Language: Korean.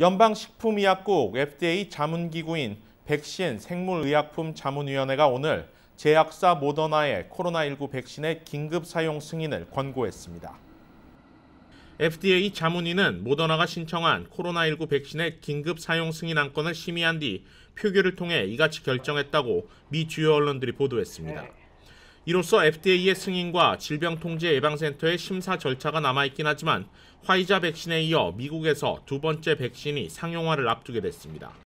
연방식품의약국 FDA 자문기구인 백신 생물의약품 자문위원회가 오늘 제약사 모더나의 코로나19 백신의 긴급 사용 승인을 권고했습니다. FDA 자문위는 모더나가 신청한 코로나19 백신의 긴급 사용 승인 안건을 심의한 뒤 표결을 통해 이같이 결정했다고 미 주요 언론들이 보도했습니다. 이로써 FDA의 승인과 질병통제예방센터의 심사 절차가 남아있긴 하지만 화이자 백신에 이어 미국에서 두 번째 백신이 상용화를 앞두게 됐습니다.